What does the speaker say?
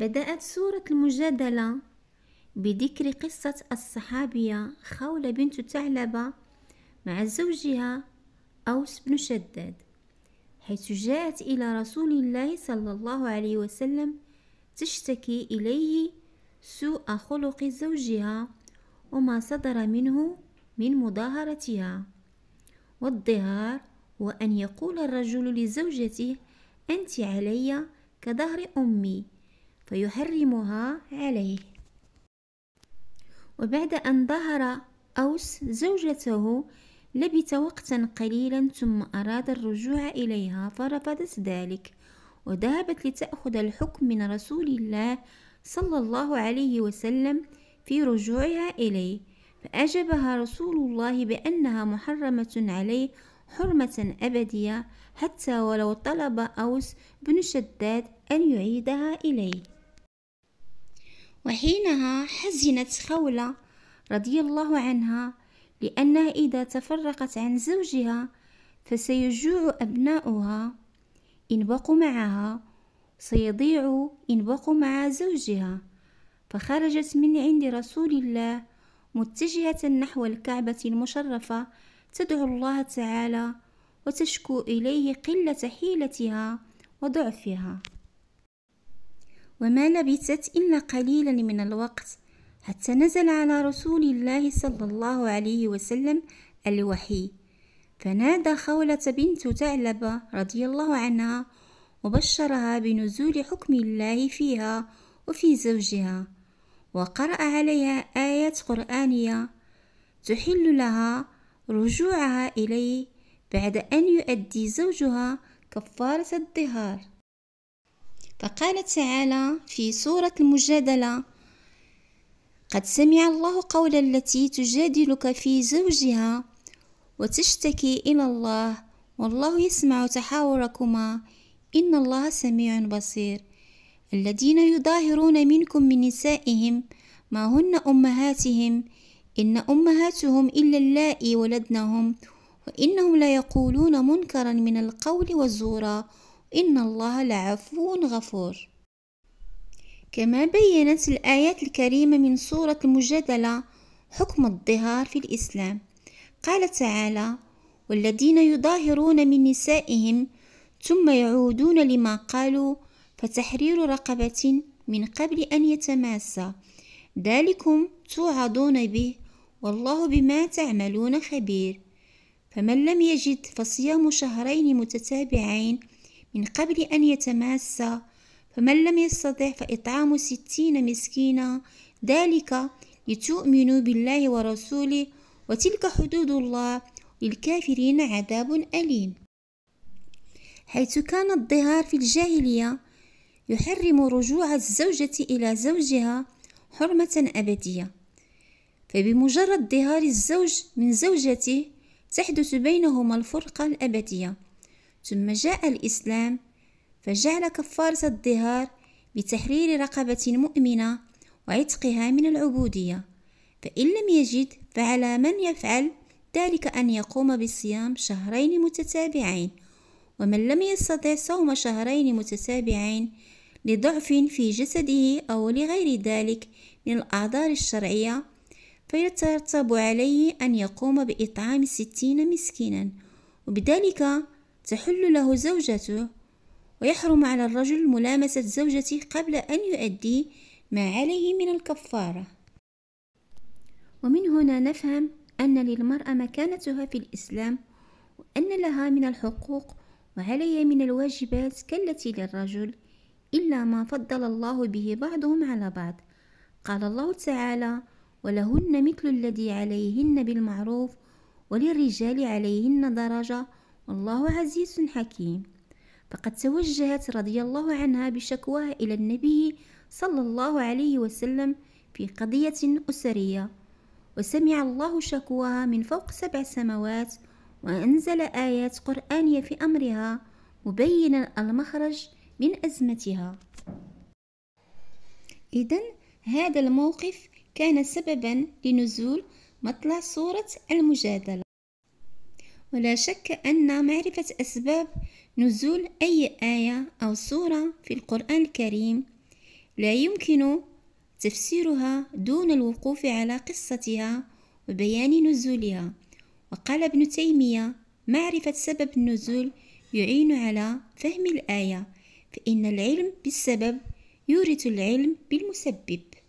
بدأت سورة المجادلة بذكر قصة الصحابية خولة بنت ثعلبة مع زوجها أوس بن شداد حيث جاءت إلى رسول الله صلى الله عليه وسلم تشتكي إليه سوء خلق زوجها وما صدر منه من مظاهرتها والظهار وأن يقول الرجل لزوجته أنت علي كظهر أمي فيحرمها عليه وبعد أن ظهر أوس زوجته لبث وقتا قليلا ثم أراد الرجوع إليها فرفضت ذلك وذهبت لتأخذ الحكم من رسول الله صلى الله عليه وسلم في رجوعها إليه فأجبها رسول الله بأنها محرمة عليه حرمة أبدية حتى ولو طلب أوس بن شداد أن يعيدها إليه وحينها حزنت خولة رضي الله عنها لأنها إذا تفرقت عن زوجها فسيجوع أبناؤها إن بقوا معها سيضيع إن بقوا مع زوجها فخرجت من عند رسول الله متجهة نحو الكعبة المشرفة تدعو الله تعالى وتشكو إليه قلة حيلتها وضعفها وما لبثت إلا قليلا من الوقت حتى نزل على رسول الله صلى الله عليه وسلم الوحي فنادى خولة بنت ثعلبة رضي الله عنها وبشرها بنزول حكم الله فيها وفي زوجها وقرأ عليها آيات قرآنية تحل لها رجوعها إليه بعد أن يؤدي زوجها كفارة الظهار فقال تعالى في سورة المجادلة قد سمع الله قول التي تجادلك في زوجها وتشتكي إلى الله والله يسمع تحاوركما إن الله سميع بصير الذين يظاهرون منكم من نسائهم ما هن أمهاتهم إن أمهاتهم إلا اللائي ولدنهم وإنهم لا يقولون منكرا من القول والزورا إن الله لعفو غفور كما بينت الآيات الكريمة من سورة المجادلة حكم الظهار في الإسلام قال تعالى والذين يظاهرون من نسائهم ثم يعودون لما قالوا فتحرير رقبة من قبل أن يتماسى ذلكم توعظون به والله بما تعملون خبير فمن لم يجد فصيام شهرين متتابعين من قبل أن يتماسى فمن لم يستطع فإطعام ستين مسكينا ذلك لتؤمنوا بالله ورسوله وتلك حدود الله للكافرين عذاب أليم حيث كان الظهار في الجاهلية يحرم رجوع الزوجة إلى زوجها حرمة أبدية فبمجرد ظهار الزوج من زوجته تحدث بينهما الفرقة الأبدية ثم جاء الإسلام فجعل كفارة الظهار بتحرير رقبة مؤمنة وعتقها من العبودية فإن لم يجد فعلى من يفعل ذلك أن يقوم بصيام شهرين متتابعين ومن لم يستطع صوم شهرين متتابعين لضعف في جسده أو لغير ذلك من الأعذار الشرعية فيترتب عليه أن يقوم بإطعام ستين مسكينا وبذلك تحل له زوجته ويحرم على الرجل ملامسة زوجته قبل أن يؤدي ما عليه من الكفارة ومن هنا نفهم أن للمرأة مكانتها في الإسلام وأن لها من الحقوق وعلي من الواجبات كالتي للرجل إلا ما فضل الله به بعضهم على بعض قال الله تعالى ولهن مثل الذي عليهن بالمعروف وللرجال عليهن درجه والله عزيز حكيم فقد توجهت رضي الله عنها بشكواها إلى النبي صلى الله عليه وسلم في قضية أسرية وسمع الله شكواها من فوق سبع سماوات وأنزل آيات قرآنية في أمرها مبينا المخرج من أزمتها إذا هذا الموقف كان سببا لنزول مطلع صورة المجادلة ولا شك أن معرفة أسباب نزول أي آية أو سورة في القرآن الكريم لا يمكن تفسيرها دون الوقوف على قصتها وبيان نزولها وقال ابن تيمية معرفة سبب النزول يعين على فهم الآية فإن العلم بالسبب يورث العلم بالمسبب